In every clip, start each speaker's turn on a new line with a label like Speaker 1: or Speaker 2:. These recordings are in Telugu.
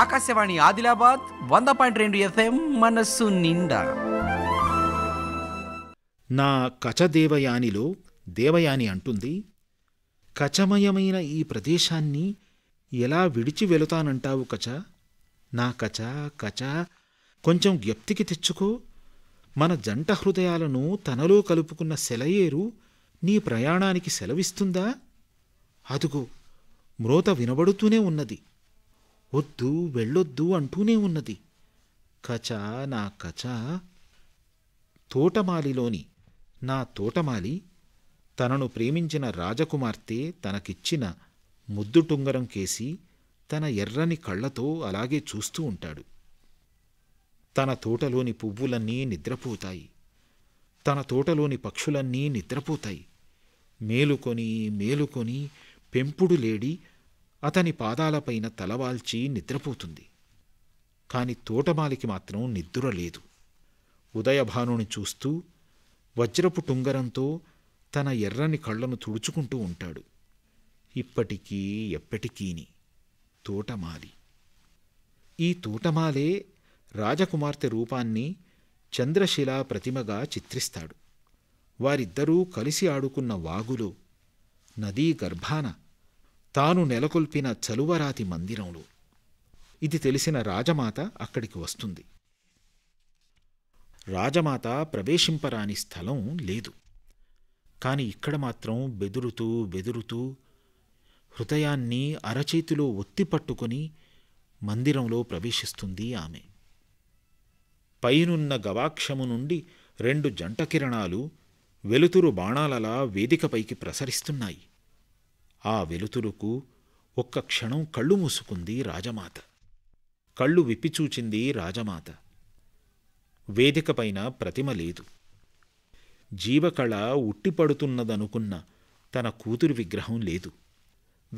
Speaker 1: ఆకాశవాణి ఆదిలాబాద్ వంద పాయింట్ రెండు ఎఫ్ఎం మనస్సు నిండా నా కచదేవయానిలో దేవయాని అంటుంది కచమయమైన ఈ ప్రదేశాన్ని ఎలా విడిచి వెళుతానంటావు కచ నా కచ కచ కొంచెం జ్ఞప్తికి తెచ్చుకో మన జంట హృదయాలను తనలో కలుపుకున్న సెలయేరు నీ ప్రయాణానికి సెలవిస్తుందా అదుగో మ్రోత వినబడుతూనే ఉన్నది వద్దు వెళ్ళొద్దు అంటూనే ఉన్నది కచా నా కచా తోటమాలిలోని నా తోటమాలి తనను ప్రేమించిన రాజకుమార్తె తనకిచ్చిన ముద్దు టుంగరం కేసి తన ఎర్రని కళ్ళతో అలాగే చూస్తూ ఉంటాడు తన తోటలోని పువ్వులన్నీ నిద్రపోతాయి తన తోటలోని పక్షులన్నీ నిద్రపోతాయి మేలుకొని మేలుకొని పెంపుడు లేడి అతని పాదాలపైన తలవాల్చి నిద్రపోతుంది కాని తోటమాలికి మాత్రం నిద్ర లేదు ఉదయభానుని చూస్తూ వజ్రపు టుంగరంతో తన ఎర్రని కళ్ళను తుడుచుకుంటూ ఉంటాడు ఇప్పటికీ ఎప్పటికీని తోటమాలి ఈ తోటమాలే రాజకుమార్తె రూపాన్ని చంద్రశిలా ప్రతిమగా చిత్రిస్తాడు వారిద్దరూ కలిసి ఆడుకున్న వాగులో నదీ గర్భాన తాను నెలకొల్పిన చలువరాతి మందిరంలో ఇది తెలిసిన రాజమాత అక్కడికి వస్తుంది రాజమాత ప్రవేశింపరాని స్థలం లేదు కానీ ఇక్కడ మాత్రం బెదురుతూ బెదురుతూ హృదయాన్ని అరచేతిలో ఒత్తి పట్టుకొని మందిరంలో ప్రవేశిస్తుంది ఆమె పైనున్న గవాక్షము నుండి రెండు జంట కిరణాలు వెలుతురు బాణాలలా వేదికపైకి ప్రసరిస్తున్నాయి ఆ వెలుతురుకు ఒక్క క్షణం కళ్ళు మూసుకుంది రాజమాత కళ్ళు విప్పిచూచింది రాజమాత వేదికపైన ప్రతిమ లేదు జీవకళ ఉట్టిపడుతున్నదనుకున్న తన కూతురు విగ్రహం లేదు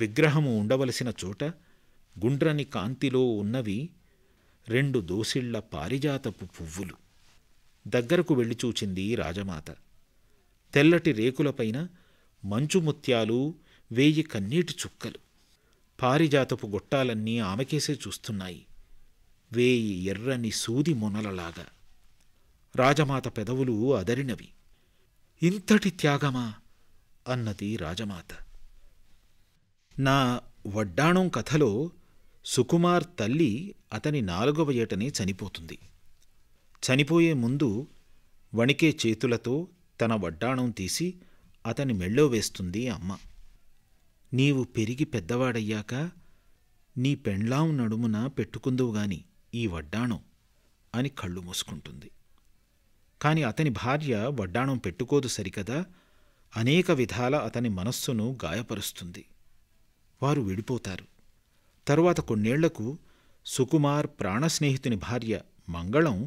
Speaker 1: విగ్రహము ఉండవలసిన చోట గుండ్రని కాంతిలో ఉన్నవి రెండు దోసిళ్ల పారిజాతపు పువ్వులు దగ్గరకు వెళ్ళి చూచింది రాజమాత తెల్లటి రేకులపైన మంచు ముత్యాలు వేయి కన్నీటి చుక్కలు పారిజాతపు గొట్టాలన్నీ ఆమెకేసే చూస్తున్నాయి వేయి ఎర్రని సూది మొనలలాగా రాజమాత పెదవులు అదరినవి ఇంతటి త్యాగమా అన్నది రాజమాత నా వడ్డాణం కథలో సుకుమార్ తల్లి అతని నాలుగవ ఏటనే చనిపోతుంది చనిపోయే ముందు వణికే చేతులతో తన వడ్డాణం తీసి అతని మెళ్ళో వేస్తుంది అమ్మ నీవు పెరిగి పెద్దవాడయ్యాక నీ పెండ్లాం నడుమున పెట్టుకుందువుగాని ఈ వడ్డాణం అని కళ్ళు మూసుకుంటుంది కాని అతని భార్య వడ్డాణం పెట్టుకోదు సరికదా అనేక విధాల అతని మనస్సును గాయపరుస్తుంది వారు విడిపోతారు తరువాత కొన్నేళ్లకు సుకుమార్ ప్రాణస్నేహితుని భార్య మంగళం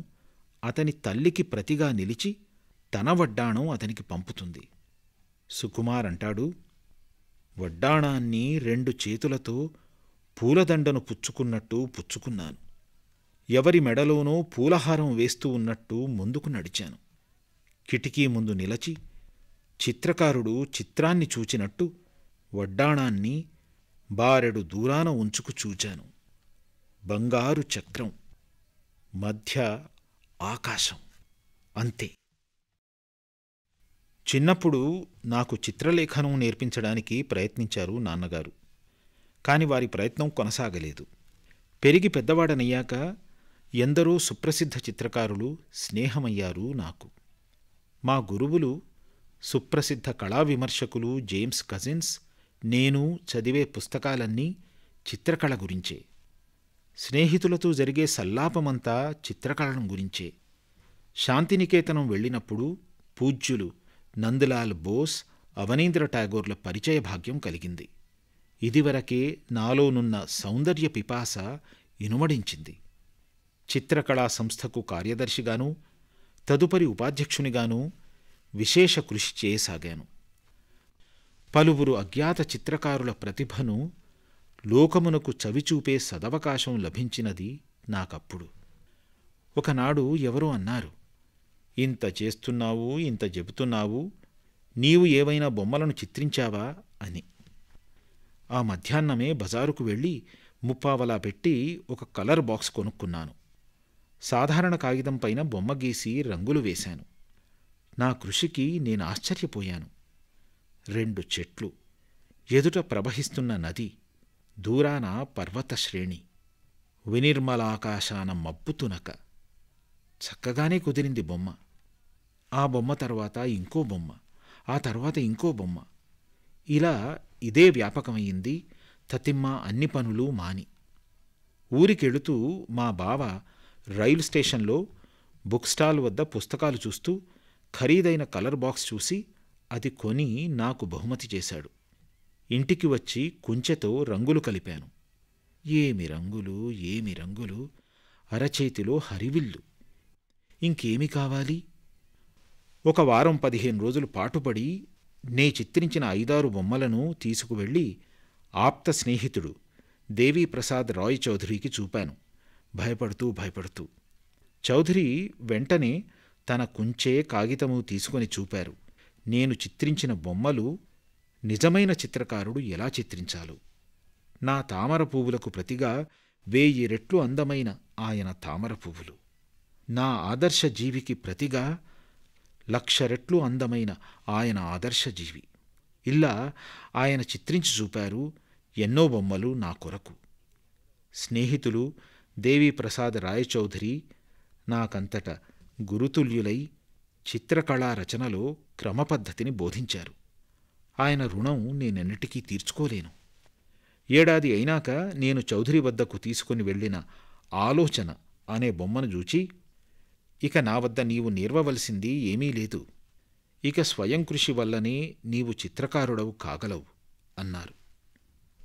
Speaker 1: అతని తల్లికి ప్రతిగా నిలిచి తన వడ్డాణం అతనికి పంపుతుంది సుకుమార్ అంటాడు వడ్డాణాన్ని రెండు చేతులతో పూలదండను పుచ్చుకున్నట్టు పుచ్చుకున్నాను ఎవరి మెడలోనో పూలహారం వేస్తూ ఉన్నట్టు ముందుకు నడిచాను కిటికీ ముందు నిలచి చిత్రకారుడు చిత్రాన్ని చూచినట్టు వడ్డాణాన్ని బారెడు దూరాన ఉంచుకు చూచాను బంగారు చక్రం మధ్య ఆకాశం అంతే చిన్నప్పుడు నాకు చిత్రలేఖనం నేర్పించడానికి ప్రయత్నించారు నాన్నగారు కాని వారి ప్రయత్నం కొనసాగలేదు పెరిగి పెద్దవాడనయ్యాక ఎందరో సుప్రసిద్ధ చిత్రకారులు స్నేహమయ్యారు నాకు మా గురువులు సుప్రసిద్ధ కళా విమర్శకులు జేమ్స్ కజిన్స్ నేను చదివే పుస్తకాలన్నీ చిత్రకళ గురించే స్నేహితులతో జరిగే సల్లాపమంతా చిత్రకళను గురించే శాంతినికేతనం వెళ్ళినప్పుడు పూజ్యులు నందలాల్ బోస్ అవనీంద్ర ఠాగోర్ల పరిచయ భాగ్యం కలిగింది ఇదివరకే నాలోనున్న సౌందర్య పిపాస ఇనుమడించింది చిత్రకళా సంస్థకు కార్యదర్శిగాను తదుపరి ఉపాధ్యక్షునిగాను విశేష కృషి చేయసాగాను పలువురు అజ్ఞాత చిత్రకారుల ప్రతిభను లోకమునకు చవిచూపే సదవకాశం లభించినది నాకప్పుడు ఒకనాడు ఎవరో అన్నారు ఇంత చేస్తున్నావు ఇంత చెబుతున్నావు నీవు ఏవైనా బొమ్మలను చిత్రించావా అని ఆ మధ్యాహ్నమే బజారుకు వెళ్ళి ముప్పావలా పెట్టి ఒక కలర్ బాక్స్ కొనుక్కున్నాను సాధారణ కాగితం పైన బొమ్మ గీసి రంగులు వేశాను నా కృషికి నేను ఆశ్చర్యపోయాను రెండు చెట్లు ఎదుట ప్రవహిస్తున్న నది దూరాన పర్వతశ్రేణి వినిర్మలాకాశాన మబ్బుతునక చక్కగానే కుదిరింది బొమ్మ ఆ బొమ్మ తర్వాత ఇంకో బొమ్మ ఆ తర్వాత ఇంకో బొమ్మ ఇలా ఇదే వ్యాపకమయ్యింది తతిమ్మ అన్ని పనులు మాని ఊరికెళుతూ మా బావ రైలు స్టేషన్లో బుక్ స్టాల్ వద్ద పుస్తకాలు చూస్తూ ఖరీదైన కలర్ బాక్స్ చూసి అది కొని నాకు బహుమతి చేశాడు ఇంటికి వచ్చి కుంచెతో రంగులు కలిపాను ఏమి రంగులు ఏమి రంగులు అరచేతిలో హరివిల్లు ఇంకేమి కావాలి ఒక వారం పదిహేను రోజులు పాటుపడి నే చిత్రించిన ఐదారు బొమ్మలను తీసుకువెళ్ళి ఆప్త స్నేహితుడు దేవీప్రసాద్ రాయ్ చౌధరీకి చూపాను భయపడుతూ భయపడుతూ చౌధరి వెంటనే తన కుంచే కాగితము తీసుకొని చూపారు నేను చిత్రించిన బొమ్మలు నిజమైన చిత్రకారుడు ఎలా చిత్రించాలో నా తామర పువ్వులకు ప్రతిగా వేయి రెట్లు అందమైన ఆయన తామర పువ్వులు నా ఆదర్శ జీవికి ప్రతిగా లక్ష రెట్లు అందమైన ఆయన ఆదర్శజీవి ఇలా ఆయన చిత్రించి చూపారు ఎన్నో బొమ్మలు నా కొరకు స్నేహితులు దేవీప్రసాద్ రాయచౌధరి నాకంతట గురుతుల్యులై చిత్రకళా రచనలో క్రమపద్ధతిని బోధించారు ఆయన రుణం నేనెన్నిటికీ తీర్చుకోలేను ఏడాది అయినాక నేను చౌదరి వద్దకు తీసుకుని వెళ్ళిన ఆలోచన అనే బొమ్మను చూచి ఇక నా వద్ద నీవు నేర్వవలసింది ఏమీ లేదు ఇక స్వయం కృషి వల్లనే నీవు చిత్రకారుడవు కాగలవు అన్నారు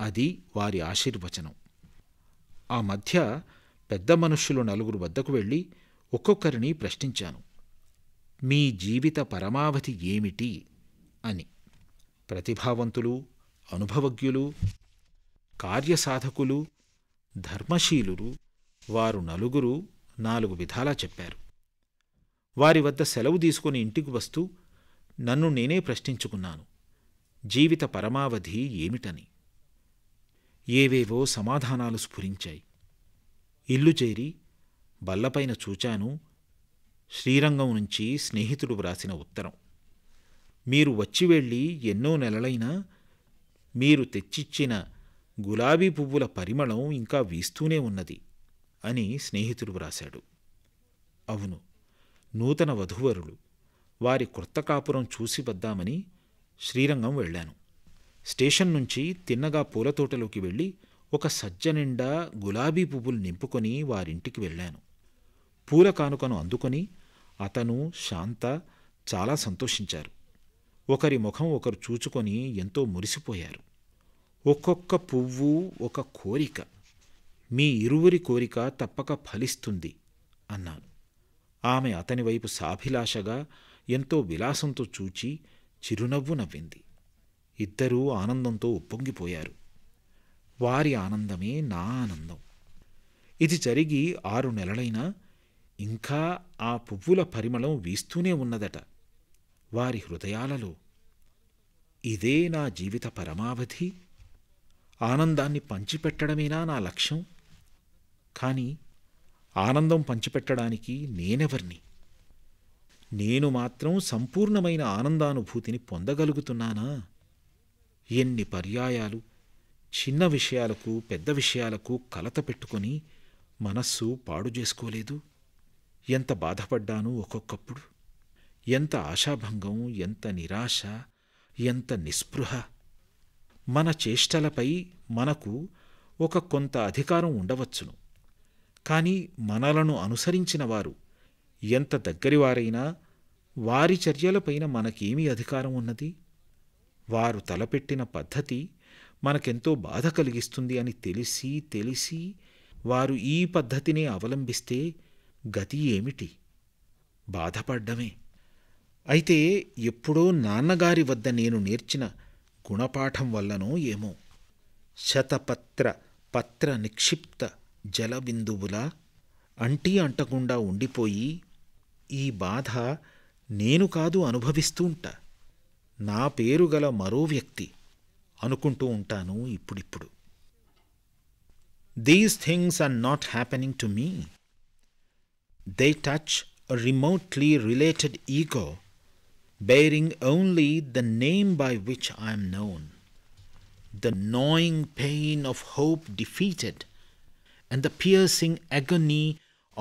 Speaker 1: అది వారి ఆశీర్వచనం ఆ మధ్య పెద్ద మనుష్యులు నలుగురు వద్దకు వెళ్ళి ఒక్కొక్కరిని ప్రశ్నించాను మీ జీవిత పరమావధి ఏమిటి అని ప్రతిభావంతులు అనుభవజ్ఞులు కార్యసాధకులు ధర్మశీలు వారు నలుగురు నాలుగు విధాలా చెప్పారు వారి వద్ద సెలవు తీసుకుని ఇంటికి వస్తూ నన్ను నేనే ప్రశ్నించుకున్నాను జీవిత పరమావధి ఏమిటని ఏవేవో సమాధానాలు స్ఫురించాయి ఇల్లు చేరి బల్లపైన చూచాను శ్రీరంగం నుంచి స్నేహితుడు వ్రాసిన ఉత్తరం మీరు వచ్చి వెళ్ళి ఎన్నో నెలలైనా మీరు తెచ్చిచ్చిన గులాబీ పువ్వుల పరిమళం ఇంకా వీస్తూనే ఉన్నది అని స్నేహితుడు వ్రాశాడు అవును నూతన వధూవరులు వారి కొత్త కాపురం చూసి వద్దామని శ్రీరంగం వెళ్ళాను స్టేషన్ నుంచి తిన్నగా పూలతోటలోకి వెళ్ళి ఒక సజ్జ నిండా గులాబీ పువ్వులు నింపుకొని వారింటికి వెళ్ళాను పూల కానుకను అందుకొని అతను శాంత చాలా సంతోషించారు ఒకరి ముఖం ఒకరు చూచుకొని ఎంతో మురిసిపోయారు ఒక్కొక్క పువ్వు ఒక కోరిక మీ ఇరువురి కోరిక తప్పక ఫలిస్తుంది అన్నాను ఆమె అతని వైపు సాభిలాషగా ఎంతో విలాసంతో చూచి చిరునవ్వు నవ్వింది ఇద్దరూ ఆనందంతో ఉప్పొంగిపోయారు వారి ఆనందమే నా ఆనందం ఇది జరిగి ఆరు నెలలైనా ఇంకా ఆ పువ్వుల పరిమళం వీస్తూనే ఉన్నదట వారి హృదయాలలో ఇదే నా జీవిత పరమావధి ఆనందాన్ని పంచిపెట్టడమేనా నా లక్ష్యం కానీ ఆనందం పంచిపెట్టడానికి నేనెవర్ని నేను మాత్రం సంపూర్ణమైన ఆనందానుభూతిని పొందగలుగుతున్నానా ఎన్ని పర్యాయాలు చిన్న విషయాలకు పెద్ద విషయాలకు కలత పెట్టుకొని మనస్సు పాడు చేసుకోలేదు ఎంత బాధపడ్డాను ఒక్కొక్కప్పుడు ఎంత ఆశాభంగం ఎంత నిరాశ ఎంత నిస్పృహ మన చేష్టలపై మనకు ఒక కొంత అధికారం ఉండవచ్చును కానీ మనలను అనుసరించిన వారు ఎంత దగ్గరివారైనా వారి చర్యలపైన మనకేమీ అధికారం ఉన్నది వారు తలపెట్టిన పద్ధతి మనకెంతో బాధ కలిగిస్తుంది అని తెలిసి తెలిసి వారు ఈ పద్ధతినే అవలంబిస్తే గతి ఏమిటి బాధపడ్డమే అయితే ఎప్పుడో నాన్నగారి వద్ద నేను నేర్చిన గుణపాఠం వల్లనో ఏమో శతపత్ర పత్ర నిక్షిప్త జలబిందువుల అంటీ అంటకుండా ఉండిపోయి ఈ బాధ నేను కాదు అనుభవిస్తూ ఉంటా నా పేరు గల మరో వ్యక్తి అనుకుంటూ ఉంటాను ఇప్పుడిప్పుడు these things are not happening to me they touch remotely related ego bearing only the name by which I'm known the gnawing pain of hope defeated and the piercing agony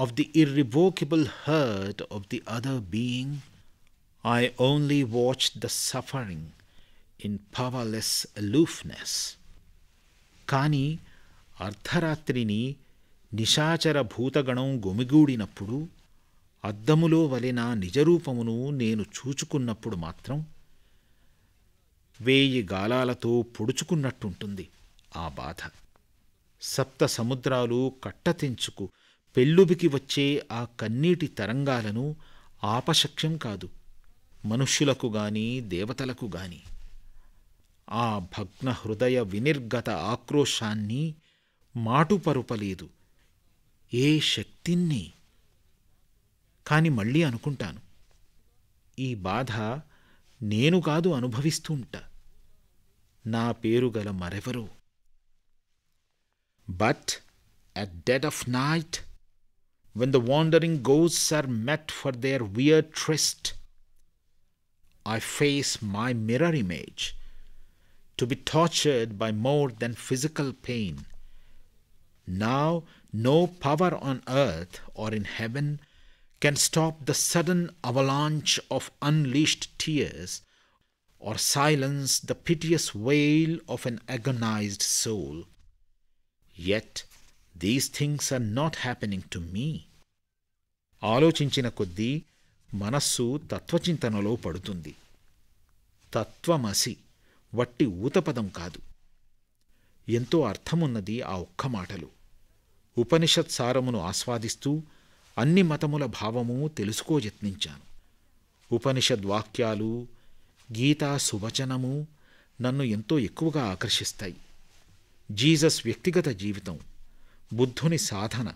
Speaker 1: of the irrevocable hurt of the other being, I only watched the suffering in powerless aloofness. కానీ అర్ధరాత్రిని నిశాచర భూతగణం గొమిగూడినప్పుడు అద్దములో వలె నా నిజరూపమును నేను చూచుకున్నప్పుడు మాత్రం వేయి గాలాలతో పొడుచుకున్నట్టుంటుంది ఆ బాధ సప్త సముద్రాలు కట్టతెంచుకు పెళ్ళుబికి వచ్చే ఆ కన్నీటి తరంగాలను ఆపశక్యం కాదు మనుష్యులకు గాని దేవతలకు గాని ఆ భగ్న హృదయ వినిర్గత ఆక్రోశాన్ని మాటుపరుపలేదు ఏ శక్తిన్ని కాని మళ్ళీ అనుకుంటాను ఈ బాధ నేను కాదు అనుభవిస్తుంటా నా పేరు గల మరెవరో But at dead of night, when the wandering ghosts are met for their weird tryst, I face my mirror image to be tortured by more than physical pain. Now, no power on earth or in heaven can stop the sudden avalanche of unleashed tears or silence the piteous wail of an agonized soul. At these things are not happening to me ఆలోచించిన కొద్దీ మనస్సు తత్వచింతనలో పడుతుంది తత్వమసి వట్టి ఊతపదం కాదు ఎంతో అర్థమున్నది ఆ ఒక్క మాటలు ఉపనిషత్ సారమును ఆస్వాదిస్తూ అన్ని మతముల భావము ఉపనిషద్ ఉపనిషద్వాక్యాలు గీతా సువచనము నన్ను ఎంతో ఎక్కువగా ఆకర్షిస్తాయి జీసస్ వ్యక్తిగత జీవితం బుద్ధుని సాధన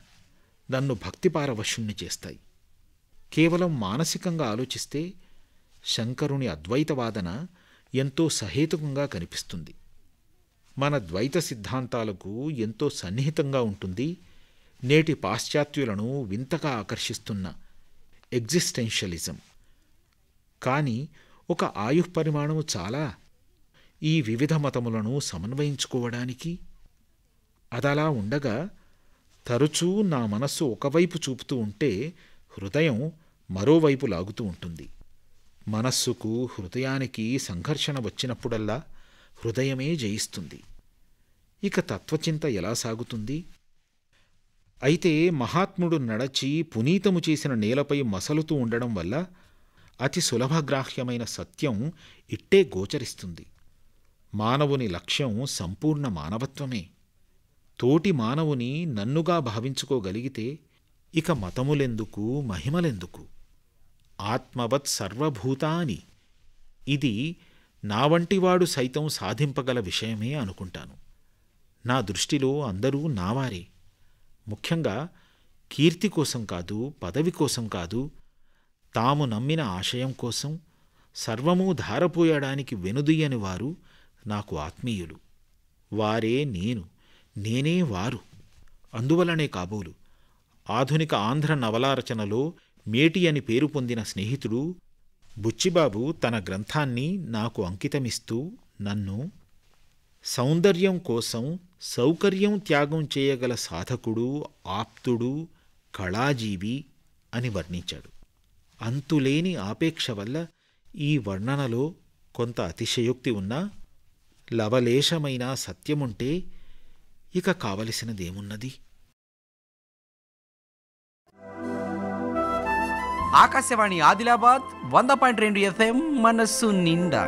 Speaker 1: నన్ను భక్తిపారవశుణ్ణి చేస్తాయి కేవలం మానసికంగా ఆలోచిస్తే శంకరుని అద్వైతవాదన ఎంతో సహేతుకంగా కనిపిస్తుంది మన ద్వైత సిద్ధాంతాలకు ఎంతో సన్నిహితంగా ఉంటుంది నేటి పాశ్చాత్యులను వింతగా ఆకర్షిస్తున్న ఎగ్జిస్టెన్షియలిజం కానీ ఒక ఆయుఃపరిమాణము చాలా ఈ వివిధ మతములను సమన్వయించుకోవడానికి అదలా ఉండగా తరచూ నా మనస్సు ఒకవైపు చూపుతూ ఉంటే హృదయం మరోవైపు లాగుతూ ఉంటుంది మనస్సుకు హృదయానికి సంఘర్షణ వచ్చినప్పుడల్లా హృదయమే జయిస్తుంది ఇక తత్వచింత ఎలా సాగుతుంది అయితే మహాత్ముడు నడచి పునీతము చేసిన నేలపై మసలుతూ ఉండడం వల్ల అతి సులభగ్రాహ్యమైన సత్యం ఇట్టే గోచరిస్తుంది మానవుని లక్ష్యం సంపూర్ణ మానవత్వమే తోటి మానవుని నన్నుగా భావించుకోగలిగితే ఇక మతములెందుకు మహిమలెందుకు ఆత్మవత్ సర్వభూతాని ఇది నా వంటివాడు సైతం సాధింపగల విషయమే అనుకుంటాను నా దృష్టిలో అందరూ నావారే ముఖ్యంగా కీర్తి కోసం కాదు పదవి కోసం కాదు తాము నమ్మిన ఆశయం కోసం సర్వము ధారపోయడానికి వెనుదీయని వారు నాకు ఆత్మీయులు వారే నేను నేనే వారు అందువలనే కాబోలు ఆధునిక ఆంధ్ర నవలారచనలో రచనలో మేటి అని పేరు పొందిన స్నేహితుడు బుచ్చిబాబు తన గ్రంథాన్ని నాకు అంకితమిస్తూ నన్ను సౌందర్యం కోసం సౌకర్యం త్యాగం చేయగల సాధకుడు ఆప్తుడు కళాజీవి అని వర్ణించాడు అంతులేని ఆపేక్ష వల్ల ఈ వర్ణనలో కొంత అతిశయోక్తి ఉన్నా లవలేశమైన సత్యముంటే ఇక కావలసినదేమున్నది ఆకాశవాణి ఆదిలాబాద్ వంద పాయింట్ రెండు ఎఫ్ఎం మనస్సు నిండా